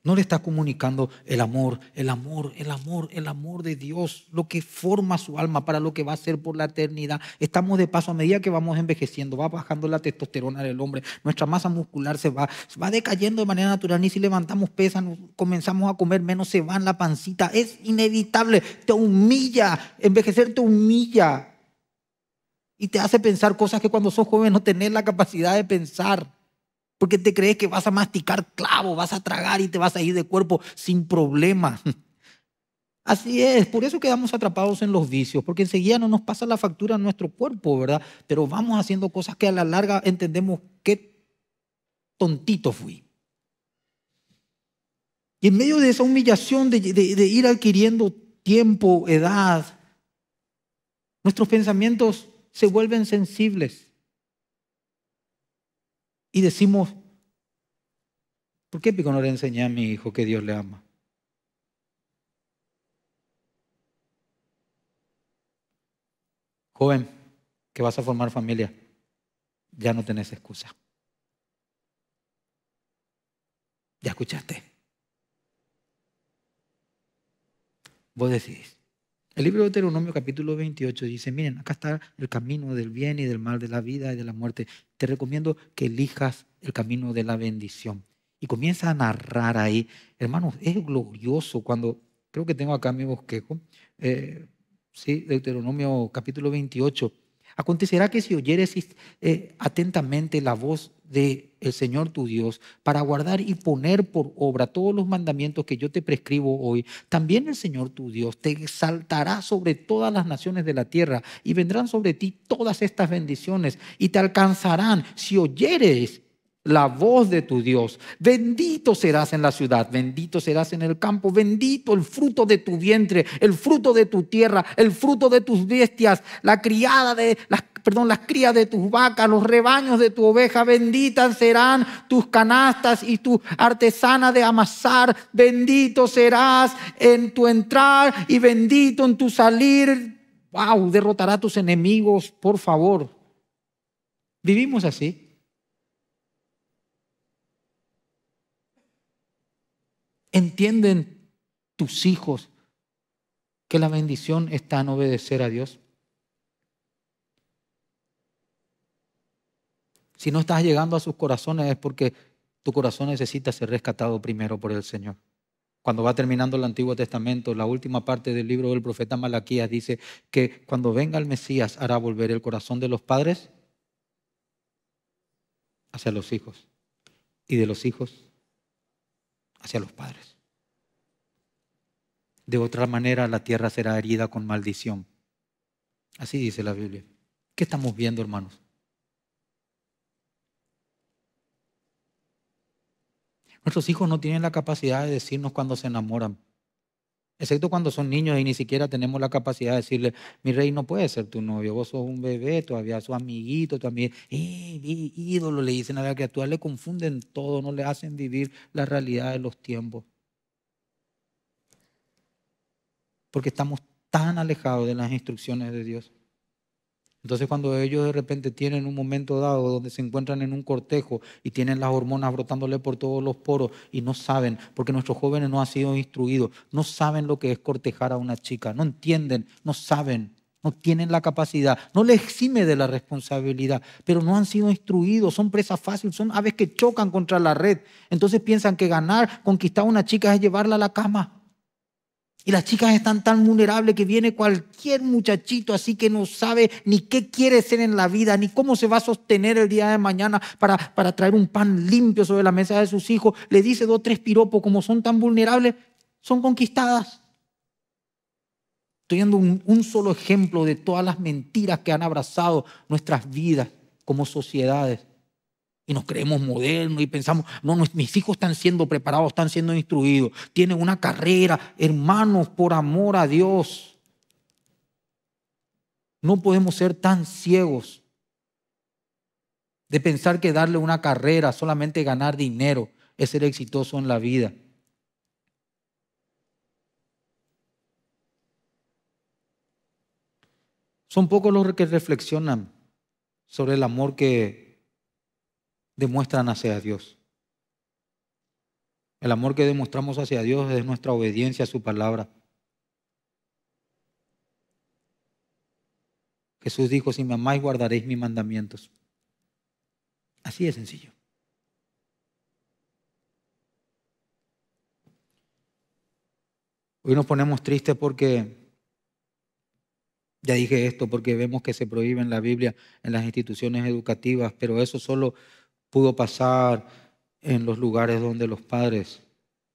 No le está comunicando el amor, el amor, el amor, el amor de Dios, lo que forma su alma para lo que va a ser por la eternidad. Estamos de paso a medida que vamos envejeciendo, va bajando la testosterona del hombre, nuestra masa muscular se va, va decayendo de manera natural, ni si levantamos pesas, comenzamos a comer menos, se va en la pancita. Es inevitable, te humilla, envejecer te humilla y te hace pensar cosas que cuando sos joven no tenés la capacidad de pensar. Porque te crees que vas a masticar clavo, vas a tragar y te vas a ir de cuerpo sin problema. Así es, por eso quedamos atrapados en los vicios, porque enseguida no nos pasa la factura a nuestro cuerpo, ¿verdad? Pero vamos haciendo cosas que a la larga entendemos qué tontito fui. Y en medio de esa humillación de, de ir adquiriendo tiempo, edad, nuestros pensamientos se vuelven sensibles. Y decimos, ¿por qué pico no le enseñé a mi hijo que Dios le ama? Joven, que vas a formar familia, ya no tenés excusa. Ya escuchaste. Vos decís, el libro de Deuteronomio capítulo 28 dice, miren, acá está el camino del bien y del mal, de la vida y de la muerte. Te recomiendo que elijas el camino de la bendición. Y comienza a narrar ahí. Hermanos, es glorioso cuando, creo que tengo acá mi bosquejo, eh, sí, Deuteronomio capítulo 28. Acontecerá que si oyeres eh, atentamente la voz de el Señor tu Dios para guardar y poner por obra todos los mandamientos que yo te prescribo hoy, también el Señor tu Dios te exaltará sobre todas las naciones de la tierra y vendrán sobre ti todas estas bendiciones y te alcanzarán si oyeres la voz de tu Dios. Bendito serás en la ciudad, bendito serás en el campo, bendito el fruto de tu vientre, el fruto de tu tierra, el fruto de tus bestias, la criada de las perdón, las crías de tus vacas, los rebaños de tu oveja, benditas serán tus canastas y tu artesana de amasar, bendito serás en tu entrar y bendito en tu salir. Wow, derrotará tus enemigos, por favor. Vivimos así. ¿Entienden tus hijos que la bendición está en obedecer a Dios? Si no estás llegando a sus corazones es porque tu corazón necesita ser rescatado primero por el Señor. Cuando va terminando el Antiguo Testamento, la última parte del libro del profeta Malaquías dice que cuando venga el Mesías hará volver el corazón de los padres hacia los hijos y de los hijos hacia los padres. De otra manera la tierra será herida con maldición. Así dice la Biblia. ¿Qué estamos viendo, hermanos? Nuestros hijos no tienen la capacidad de decirnos cuando se enamoran, excepto cuando son niños y ni siquiera tenemos la capacidad de decirle, mi rey no puede ser tu novio, vos sos un bebé, todavía su amiguito, también, también eh, ídolo, le dicen a la criatura, le confunden todo, no le hacen vivir la realidad de los tiempos. Porque estamos tan alejados de las instrucciones de Dios. Entonces cuando ellos de repente tienen un momento dado donde se encuentran en un cortejo y tienen las hormonas brotándole por todos los poros y no saben, porque nuestros jóvenes no han sido instruidos, no saben lo que es cortejar a una chica, no entienden, no saben, no tienen la capacidad, no les exime de la responsabilidad, pero no han sido instruidos, son presas fáciles, son aves que chocan contra la red. Entonces piensan que ganar, conquistar a una chica es llevarla a la cama. Y las chicas están tan vulnerables que viene cualquier muchachito así que no sabe ni qué quiere ser en la vida, ni cómo se va a sostener el día de mañana para, traer un pan limpio sobre la mesa de sus hijos. Le dice dos, tres piropos, como son tan vulnerables, son conquistadas. Estoy dando un solo ejemplo de todas las mentiras que han abrazado nuestras vidas como sociedades. Y nos creemos modernos y pensamos, no, mis hijos están siendo preparados, están siendo instruidos, tienen una carrera. Hermanos, por amor a Dios, no podemos ser tan ciegos de pensar que darle una carrera, solamente ganar dinero, es ser exitoso en la vida. Son pocos los que reflexionan sobre el amor que demuestran hacia Dios. El amor que demostramos hacia Dios es nuestra obediencia a su palabra. Jesús dijo, si me amáis guardaréis mis mandamientos. Así de sencillo. Hoy nos ponemos tristes porque, ya dije esto, porque vemos que se prohíbe en la Biblia, en las instituciones educativas, pero eso solo pudo pasar en los lugares donde los padres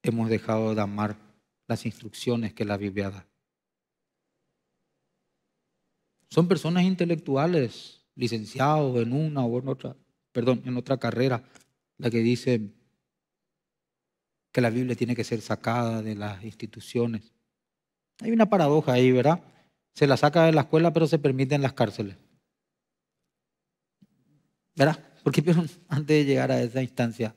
hemos dejado de amar las instrucciones que la Biblia da. Son personas intelectuales, licenciados en una o en otra, perdón, en otra carrera, la que dice que la Biblia tiene que ser sacada de las instituciones. Hay una paradoja ahí, ¿verdad? Se la saca de la escuela, pero se permite en las cárceles. ¿Verdad? Porque antes de llegar a esa instancia?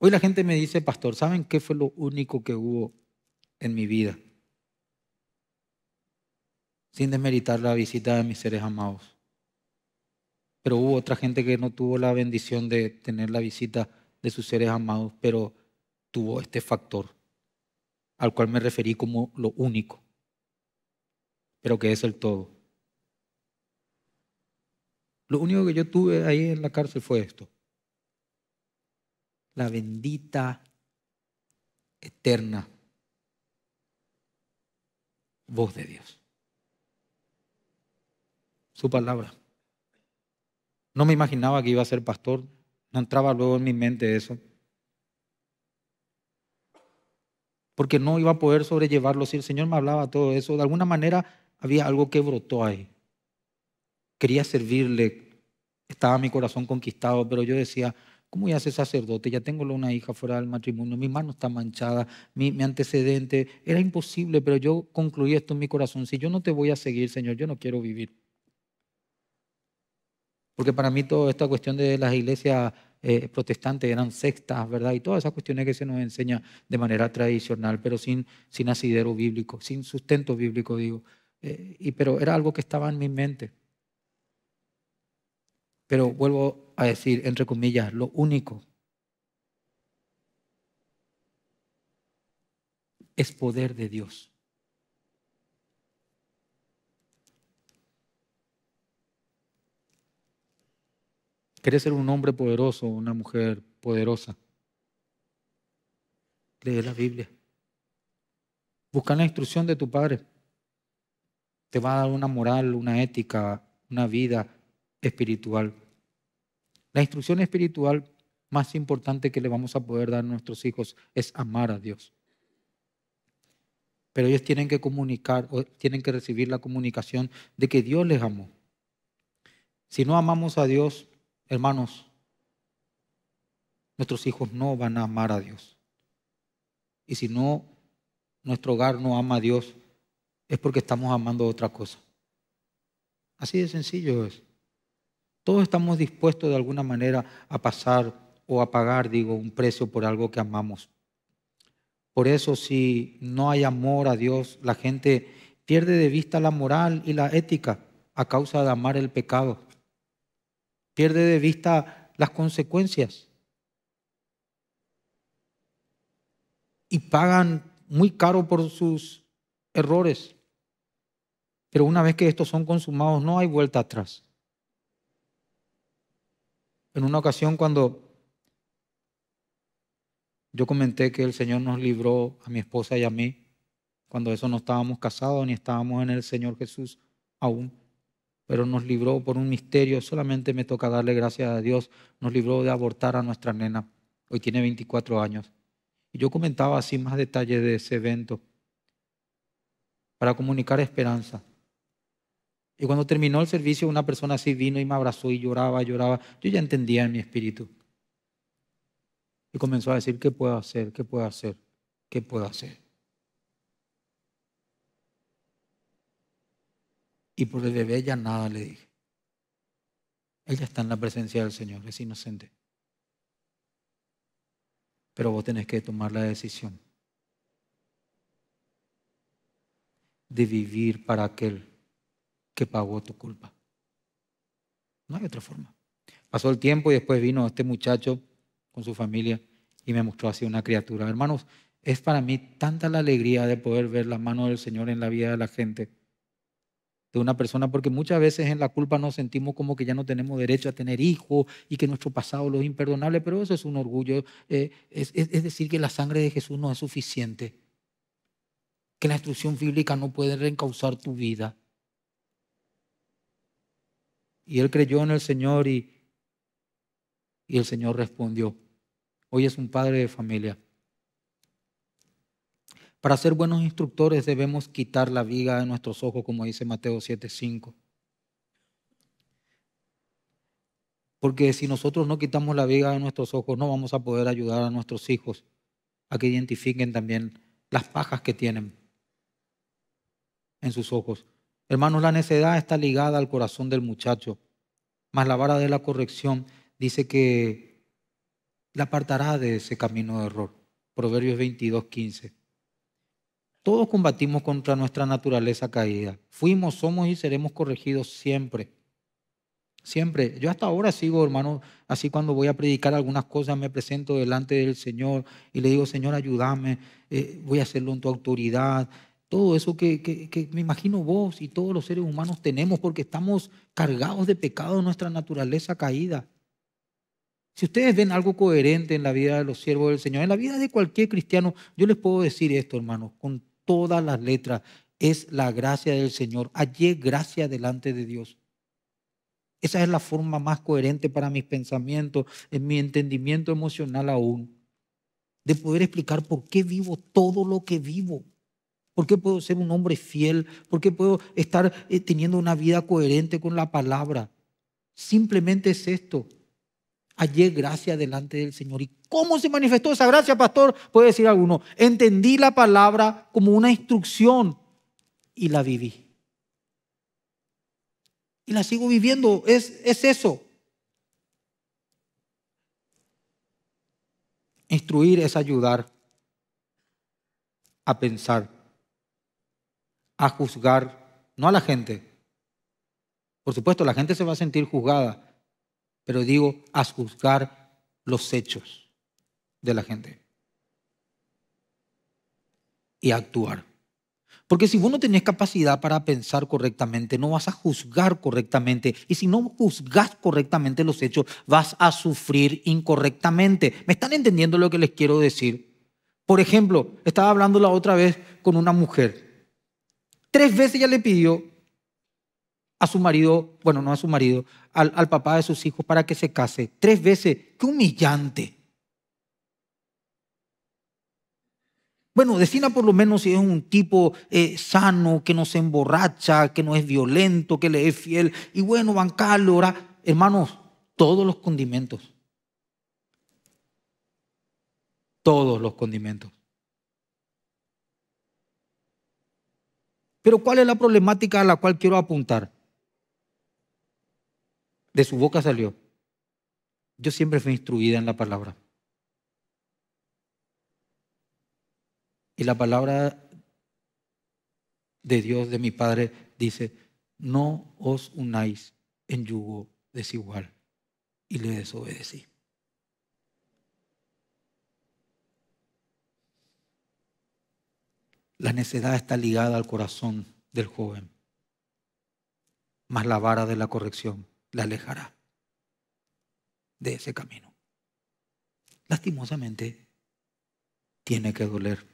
Hoy la gente me dice, pastor, ¿saben qué fue lo único que hubo en mi vida? Sin desmeritar la visita de mis seres amados. Pero hubo otra gente que no tuvo la bendición de tener la visita de sus seres amados, pero tuvo este factor al cual me referí como lo único, pero que es el todo. Lo único que yo tuve ahí en la cárcel fue esto. La bendita, eterna voz de Dios. Su palabra. No me imaginaba que iba a ser pastor. No entraba luego en mi mente eso. Porque no iba a poder sobrellevarlo. Si el Señor me hablaba todo eso, de alguna manera había algo que brotó ahí quería servirle, estaba mi corazón conquistado, pero yo decía, ¿cómo voy a ser sacerdote? Ya tengo una hija fuera del matrimonio, mi mano está manchada, mi, antecedente, era imposible, pero yo concluí esto en mi corazón, si yo no te voy a seguir, Señor, yo no quiero vivir. Porque para mí toda esta cuestión de las iglesias eh, protestantes eran sectas, ¿verdad? Y todas esas cuestiones que se nos enseña de manera tradicional, pero sin, sin asidero bíblico, sin sustento bíblico, digo. Eh, y, pero era algo que estaba en mi mente. Pero vuelvo a decir, entre comillas, lo único es poder de Dios. ¿Querés ser un hombre poderoso o una mujer poderosa? Lee la Biblia. Busca la instrucción de tu padre. Te va a dar una moral, una ética, una vida, espiritual. La instrucción espiritual más importante que le vamos a poder dar a nuestros hijos es amar a Dios. Pero ellos tienen que comunicar o tienen que recibir la comunicación de que Dios les amó. Si no amamos a Dios, hermanos, nuestros hijos no van a amar a Dios. Y si no, nuestro hogar no ama a Dios, es porque estamos amando otra cosa. Así de sencillo es. Todos estamos dispuestos de alguna manera a pasar o a pagar, digo, un precio por algo que amamos. Por eso si no hay amor a Dios, la gente pierde de vista la moral y la ética a causa de amar el pecado. Pierde de vista las consecuencias. Y pagan muy caro por sus errores. Pero una vez que estos son consumados, no hay vuelta atrás. En una ocasión cuando yo comenté que el Señor nos libró a mi esposa y a mí, cuando eso no estábamos casados ni estábamos en el Señor Jesús aún, pero nos libró por un misterio, solamente me toca darle gracias a Dios, nos libró de abortar a nuestra nena, hoy tiene 24 años. Y yo comentaba así más detalles de ese evento para comunicar esperanza. Y cuando terminó el servicio, una persona así vino y me abrazó y lloraba, lloraba. Yo ya entendía en mi espíritu. Y comenzó a decir, ¿qué puedo hacer? ¿Qué puedo hacer? ¿Qué puedo hacer? Y por el bebé ya nada le dije. ella está en la presencia del Señor, es inocente. Pero vos tenés que tomar la decisión de vivir para aquel que pagó tu culpa. No hay otra forma. Pasó el tiempo y después vino este muchacho con su familia y me mostró así una criatura. Hermanos, es para mí tanta la alegría de poder ver la mano del Señor en la vida de la gente, de una persona, porque muchas veces en la culpa nos sentimos como que ya no tenemos derecho a tener hijos y que nuestro pasado lo es imperdonable, pero eso es un orgullo. Eh, es, es decir, que la sangre de Jesús no es suficiente, que la instrucción bíblica no puede reencauzar tu vida. Y él creyó en el Señor y, y el Señor respondió. Hoy es un padre de familia. Para ser buenos instructores debemos quitar la viga de nuestros ojos, como dice Mateo 7:5. Porque si nosotros no quitamos la viga de nuestros ojos, no vamos a poder ayudar a nuestros hijos a que identifiquen también las pajas que tienen en sus ojos. Hermanos, la necedad está ligada al corazón del muchacho, mas la vara de la corrección dice que la apartará de ese camino de error. Proverbios 22, 15. Todos combatimos contra nuestra naturaleza caída. Fuimos, somos y seremos corregidos siempre. Siempre. Yo hasta ahora sigo, hermano, así cuando voy a predicar algunas cosas, me presento delante del Señor y le digo, Señor, ayúdame, eh, voy a hacerlo en tu autoridad, todo eso que, me imagino vos y todos los seres humanos tenemos porque estamos cargados de pecado en nuestra naturaleza caída. Si ustedes ven algo coherente en la vida de los siervos del Señor, en la vida de cualquier cristiano, yo les puedo decir esto, hermanos, con todas las letras, es la gracia del Señor. Hallé gracia delante de Dios. Esa es la forma más coherente para mis pensamientos, en mi entendimiento emocional aún, de poder explicar por qué vivo todo lo que vivo. ¿Por qué puedo ser un hombre fiel? ¿Por qué puedo estar eh, teniendo una vida coherente con la palabra? Simplemente es esto. Hallé gracia delante del Señor. ¿Y cómo se manifestó esa gracia, pastor? Puede decir alguno. Entendí la palabra como una instrucción y la viví. Y la sigo viviendo. Es, es eso. Instruir es ayudar a pensar a juzgar, no a la gente. Por supuesto, la gente se va a sentir juzgada, pero digo a juzgar los hechos de la gente y actuar. Porque si vos no tenés capacidad para pensar correctamente, no vas a juzgar correctamente. Y si no juzgas correctamente los hechos, vas a sufrir incorrectamente. ¿Me están entendiendo lo que les quiero decir? Por ejemplo, estaba hablando la otra vez con una mujer Tres veces ya le pidió a su marido, bueno, no a su marido, al, papá de sus hijos para que se case. Tres veces. ¡Qué humillante! Bueno, decina por lo menos si es un tipo eh, sano, que no se emborracha, que no es violento, que le es fiel. Y bueno, bancarlo, ahora Hermanos, todos los condimentos. Todos los condimentos. Pero ¿cuál es la problemática a la cual quiero apuntar? De su boca salió. Yo siempre fui instruida en la palabra. Y la palabra de Dios, de mi Padre, dice, no os unáis en yugo desigual. Y le desobedecí. La necedad está ligada al corazón del joven, mas la vara de la corrección la alejará de ese camino. Lastimosamente, tiene que doler.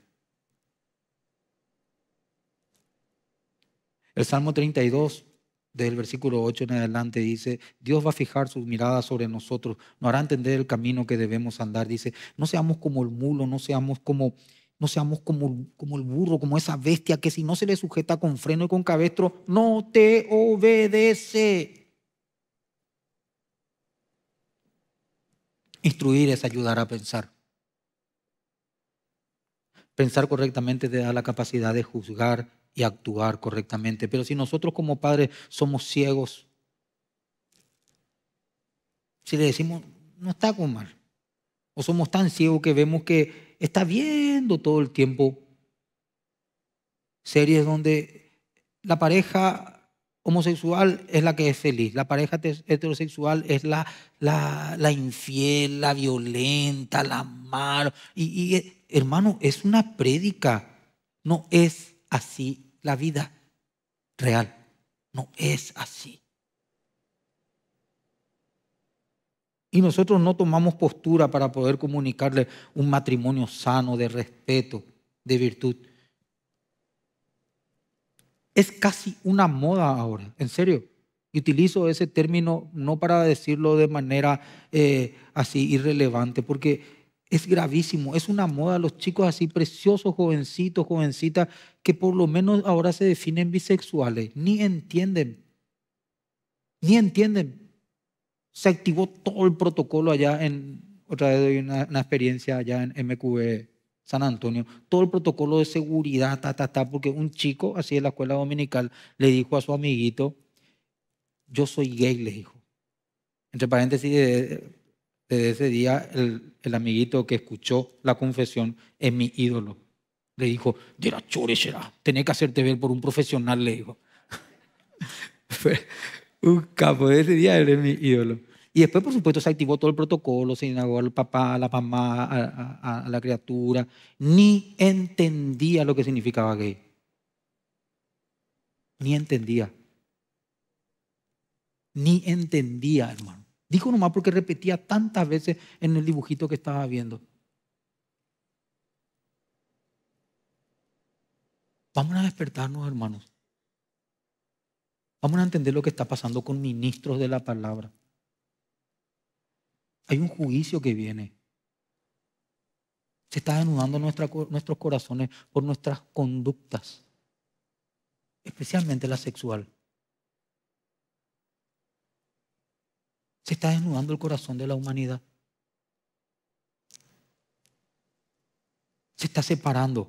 El Salmo 32, del versículo 8 en adelante, dice, Dios va a fijar sus miradas sobre nosotros, nos hará entender el camino que debemos andar. Dice, no seamos como el mulo, no seamos como no seamos como, como el burro, como esa bestia que si no se le sujeta con freno y con cabestro, no te obedece. Instruir es ayudar a pensar. Pensar correctamente te da la capacidad de juzgar y actuar correctamente. Pero si nosotros como padres somos ciegos, si le decimos, no está con mal, o somos tan ciegos que vemos que está viendo todo el tiempo series donde la pareja homosexual es la que es feliz, la pareja heterosexual es la, la, infiel, la violenta, la mala. y eh, hermano, es una prédica, no es así la vida real, no es así. Y nosotros no tomamos postura para poder comunicarle un matrimonio sano, de respeto, de virtud. Es casi una moda ahora, en serio. Y utilizo ese término no para decirlo de manera eh, así irrelevante, porque es gravísimo, es una moda. Los chicos así preciosos, jovencitos, jovencitas, que por lo menos ahora se definen bisexuales, ni entienden, ni entienden se activó todo el protocolo allá en, otra vez doy una, experiencia allá en MQB San Antonio, todo el protocolo de seguridad, ta, ta, ta, porque un chico así de la escuela dominical le dijo a su amiguito, yo soy gay, le dijo. Entre paréntesis, desde, ese día el, amiguito que escuchó la confesión es mi ídolo. Le dijo, Dera chore será, tenés que hacerte ver por un profesional, le dijo. Un capo, ese día eres mi ídolo. Y después, por supuesto, se activó todo el protocolo, se inauguró al papá, a la mamá, a la criatura. Ni entendía lo que significaba gay. Ni entendía. Ni entendía, hermano. Dijo nomás porque repetía tantas veces en el dibujito que estaba viendo. Vamos a despertarnos, hermanos. Vamos a entender lo que está pasando con ministros de la palabra. Hay un juicio que viene. Se está anudando nuestros corazones por nuestras conductas, especialmente la sexual. Se está desnudando el corazón de la humanidad. Se está separando,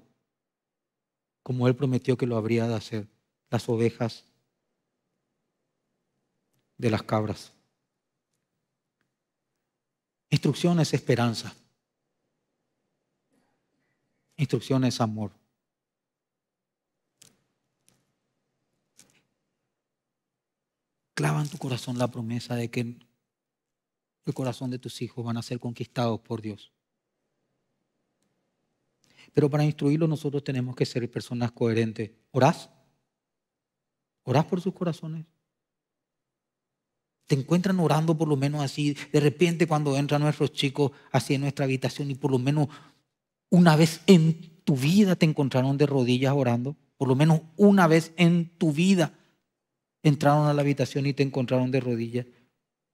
como Él prometió que lo habría de hacer, las ovejas de las cabras. Instrucción es esperanza. Instrucción es amor. Clava en tu corazón la promesa de que el corazón de tus hijos van a ser conquistados por Dios. Pero para instruirlo nosotros tenemos que ser personas coherentes. ¿Orás? ¿Orás por sus corazones? te encuentran orando por lo menos así, de repente cuando entran nuestros chicos así en nuestra habitación y por lo menos una vez en tu vida te encontraron de rodillas orando, por lo menos una vez en tu vida entraron a la habitación y te encontraron de rodillas,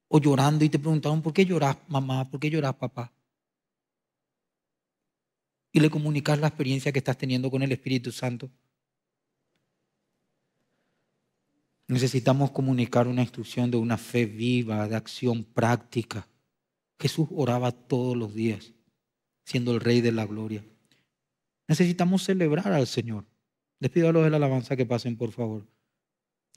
o llorando y te preguntaron, ¿por qué lloras mamá? ¿Por qué lloras papá? Y le comunicas la experiencia que estás teniendo con el Espíritu Santo. Necesitamos comunicar una instrucción de una fe viva, de acción práctica. Jesús oraba todos los días, siendo el Rey de la Gloria. Necesitamos celebrar al Señor. Les pido a los de la alabanza que pasen, por favor.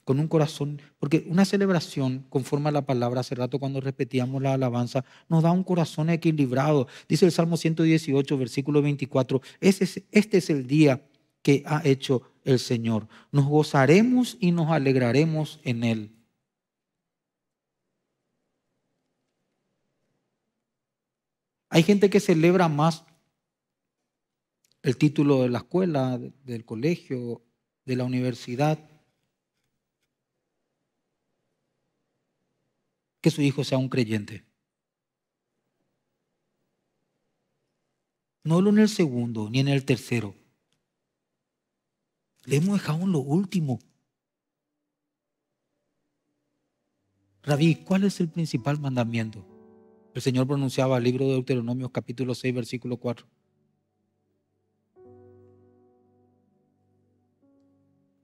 Con un corazón, porque una celebración, conforme a la palabra, hace rato cuando repetíamos la alabanza, nos da un corazón equilibrado. Dice el Salmo 118, versículo 24, es, este es el día que ha hecho el Señor. Nos gozaremos y nos alegraremos en Él. Hay gente que celebra más el título de la escuela, del colegio, de la universidad, que su hijo sea un creyente. No lo en el segundo ni en el tercero. Le hemos dejado lo último. Rabí, ¿cuál es el principal mandamiento? El Señor pronunciaba el libro de Deuteronomio capítulo 6, versículo 4.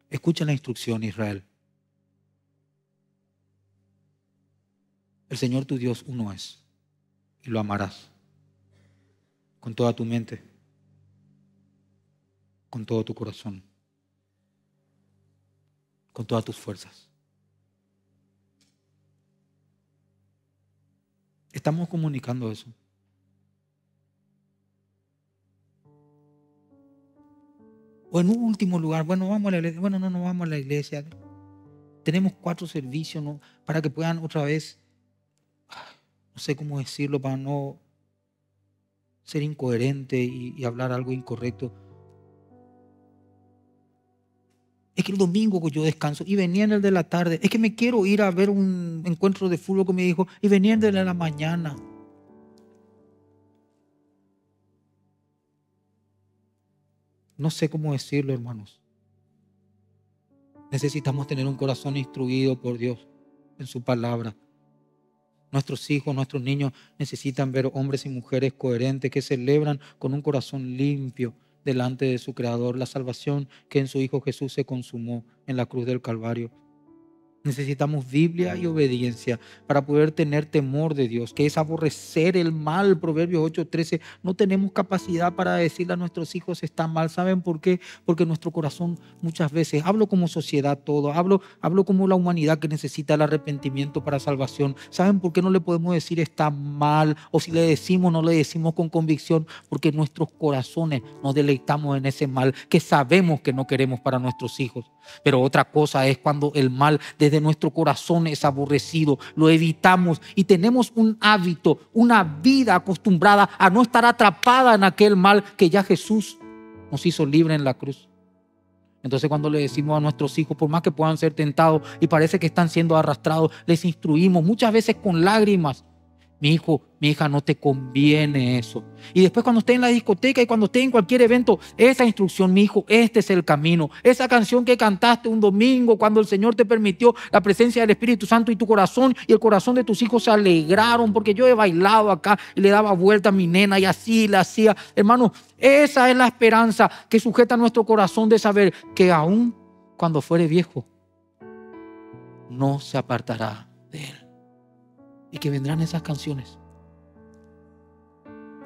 Escucha la instrucción, Israel. El Señor tu Dios uno es y lo amarás con toda tu mente, con todo tu corazón con todas tus fuerzas. Estamos comunicando eso. O en un último lugar, bueno, vamos a la iglesia. Bueno, no, no vamos a la iglesia. Tenemos cuatro servicios para que puedan otra vez, no sé cómo decirlo, para no ser incoherente y hablar algo incorrecto. es que el domingo que yo descanso y venía en el de la tarde, es que me quiero ir a ver un encuentro de fútbol con mi hijo y venía en el de la mañana. No sé cómo decirlo, hermanos. Necesitamos tener un corazón instruido por Dios en su palabra. Nuestros hijos, nuestros niños necesitan ver hombres y mujeres coherentes que celebran con un corazón limpio, delante de su Creador, la salvación que en su Hijo Jesús se consumó en la cruz del Calvario. Necesitamos Biblia y obediencia para poder tener temor de Dios, que es aborrecer el mal. Proverbios 8:13. No tenemos capacidad para decirle a nuestros hijos está mal. ¿Saben por qué? Porque nuestro corazón muchas veces, hablo como sociedad todo, hablo, hablo como la humanidad que necesita el arrepentimiento para salvación. ¿Saben por qué no le podemos decir está mal? O si le decimos, no le decimos con convicción, porque nuestros corazones nos deleitamos en ese mal que sabemos que no queremos para nuestros hijos. Pero otra cosa es cuando el mal desde de nuestro corazón es aborrecido, lo evitamos y tenemos un hábito, una vida acostumbrada a no estar atrapada en aquel mal que ya Jesús nos hizo libre en la cruz. Entonces cuando le decimos a nuestros hijos, por más que puedan ser tentados y parece que están siendo arrastrados, les instruimos muchas veces con lágrimas, mi hijo, mi hija, no te conviene eso. Y después cuando esté en la discoteca y cuando esté en cualquier evento, esa instrucción, mi hijo, este es el camino. Esa canción que cantaste un domingo cuando el Señor te permitió la presencia del Espíritu Santo y tu corazón y el corazón de tus hijos se alegraron porque yo he bailado acá y le daba vuelta a mi nena y así la hacía. Hermano, esa es la esperanza que sujeta nuestro corazón de saber que aún cuando fuere viejo, no se apartará y que vendrán esas canciones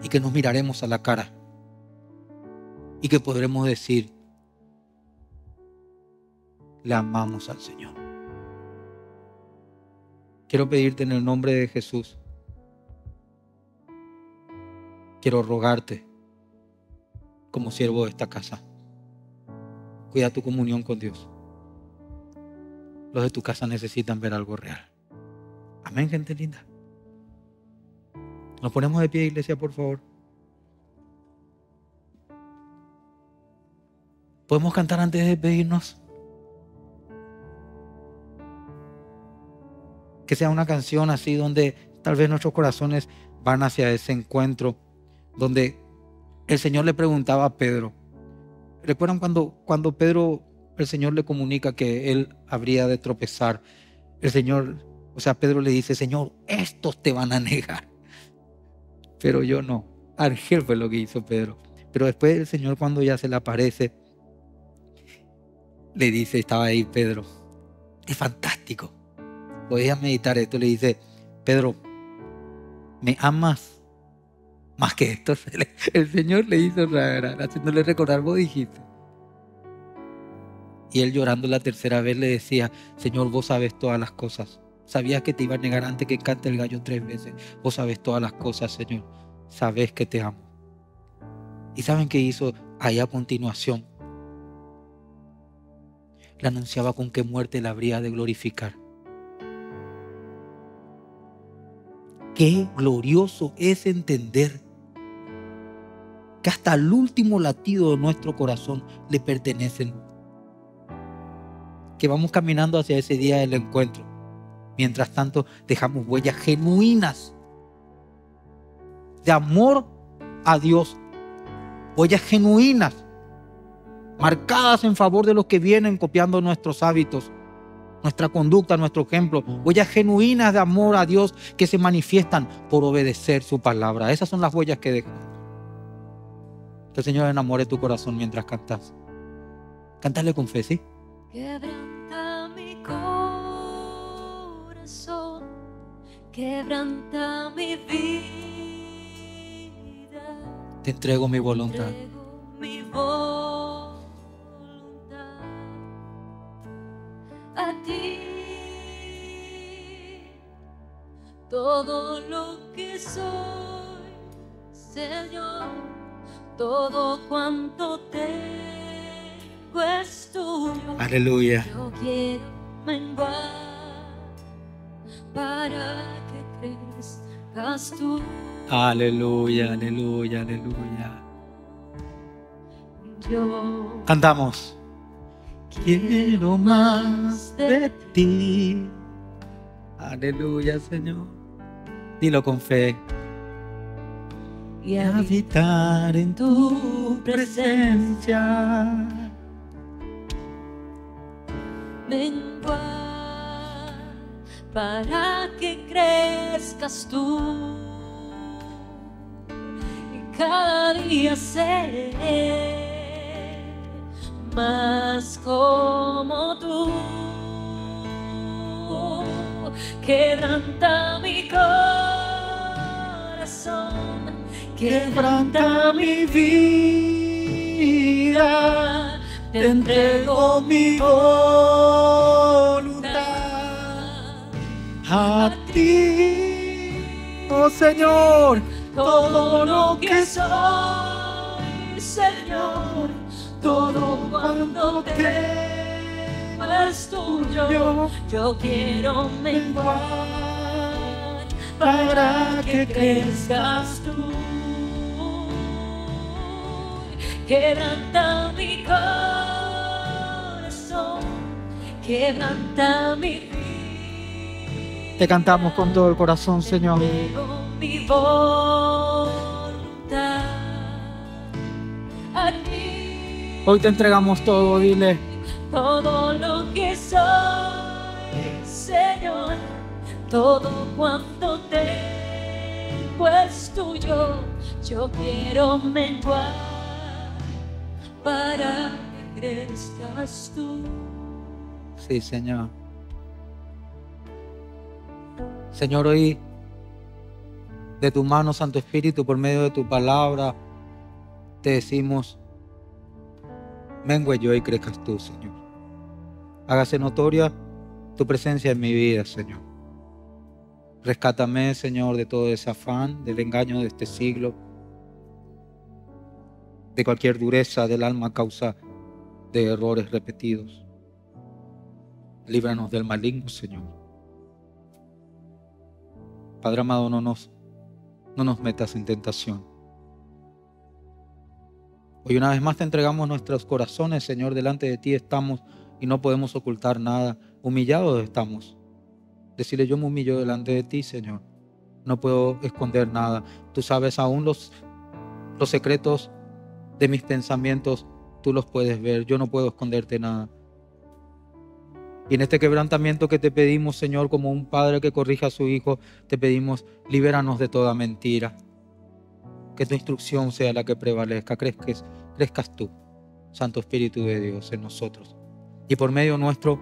y que nos miraremos a la cara y que podremos decir, le amamos al Señor. Quiero pedirte en el nombre de Jesús, quiero rogarte como siervo de esta casa, cuida tu comunión con Dios. Los de tu casa necesitan ver algo real. Amén, gente linda. Nos ponemos de pie, iglesia, por favor. ¿Podemos cantar antes de despedirnos? Que sea una canción así donde tal vez nuestros corazones van hacia ese encuentro donde el Señor le preguntaba a Pedro. ¿Recuerdan cuando, cuando Pedro, el Señor le comunica que él habría de tropezar? El Señor o sea, Pedro le dice, Señor, estos te van a negar. Pero yo no. Argel fue lo que hizo Pedro. Pero después el Señor cuando ya se le aparece, le dice, estaba ahí Pedro, es fantástico. Voy a meditar esto, le dice, Pedro, ¿me amas más que esto? El Señor le hizo rara, haciéndole recordar, vos dijiste. Y él llorando la tercera vez le decía, Señor, vos sabes todas las cosas Sabías que te iba a negar antes que cante el gallo tres veces. Vos sabes todas las cosas, Señor. Sabes que te amo. ¿Y saben qué hizo ahí a continuación? Le anunciaba con qué muerte la habría de glorificar. Qué glorioso es entender que hasta el último latido de nuestro corazón le pertenecen. Que vamos caminando hacia ese día del encuentro. Mientras tanto, dejamos huellas genuinas de amor a Dios, huellas genuinas, marcadas en favor de los que vienen copiando nuestros hábitos, nuestra conducta, nuestro ejemplo, huellas genuinas de amor a Dios que se manifiestan por obedecer su palabra. Esas son las huellas que dejamos. Que el Señor enamore tu corazón mientras cantas. Cantarle con fe, ¿sí? quebranta mi vida. Te entrego mi voluntad. a ti. Todo lo que soy, Señor, todo cuanto te es tuyo. Aleluya. Yo quiero para Aleluya, aleluya, aleluya. Yo Cantamos. Quiero más de ti. Aleluya, Señor. Dilo con fe. Y habitar en tu presencia para que crezcas tú y cada día seré más como tú. Quebranta mi corazón, quebranta mi vida, te entrego mi voz a ti, oh Señor, todo lo que soy, Señor, todo cuando te es tuyo, yo, quiero quiero menguar para que crezcas tú. Quebranta mi corazón, quebranta mi te cantamos con todo el corazón, Señor. Hoy te entregamos todo, dile. Todo lo que soy, Señor, todo cuanto tengo es tuyo. Yo quiero menguar para que crezcas tú. Sí, Señor. Señor, hoy de tu mano, Santo Espíritu, por medio de tu palabra, te decimos, mengue yo y crezcas tú, Señor. Hágase notoria tu presencia en mi vida, Señor. Rescátame, Señor, de todo ese afán, del engaño de este siglo, de cualquier dureza del alma a causa de errores repetidos. Líbranos del maligno, Señor. Padre amado, no nos, no nos metas en tentación. Hoy una vez más te entregamos nuestros corazones, Señor, delante de ti estamos y no podemos ocultar nada. Humillados estamos. Decirle, yo me humillo delante de ti, Señor. No puedo esconder nada. Tú sabes aún los, los secretos de mis pensamientos, tú los puedes ver. Yo no puedo esconderte nada. Y en este quebrantamiento que te pedimos, Señor, como un padre que corrija a su hijo, te pedimos, libéranos de toda mentira. Que tu instrucción sea la que prevalezca, crezcas tú, Santo Espíritu de Dios, en nosotros. Y por medio nuestro,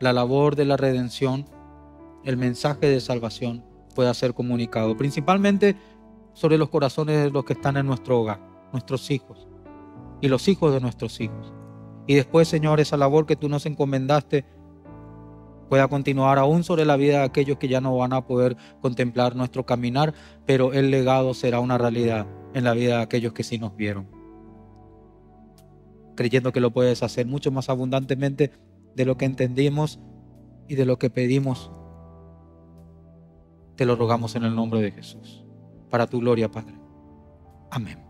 la labor de la redención, el mensaje de salvación pueda ser comunicado, principalmente sobre los corazones de los que están en nuestro hogar, nuestros hijos y los hijos de nuestros hijos y después, Señor, esa labor que tú nos encomendaste pueda continuar aún sobre la vida de aquellos que ya no van a poder contemplar nuestro caminar, pero el legado será una realidad en la vida de aquellos que sí nos vieron. Creyendo que lo puedes hacer mucho más abundantemente de lo que entendimos y de lo que pedimos, te lo rogamos en el nombre de Jesús, para tu gloria, Padre. Amén.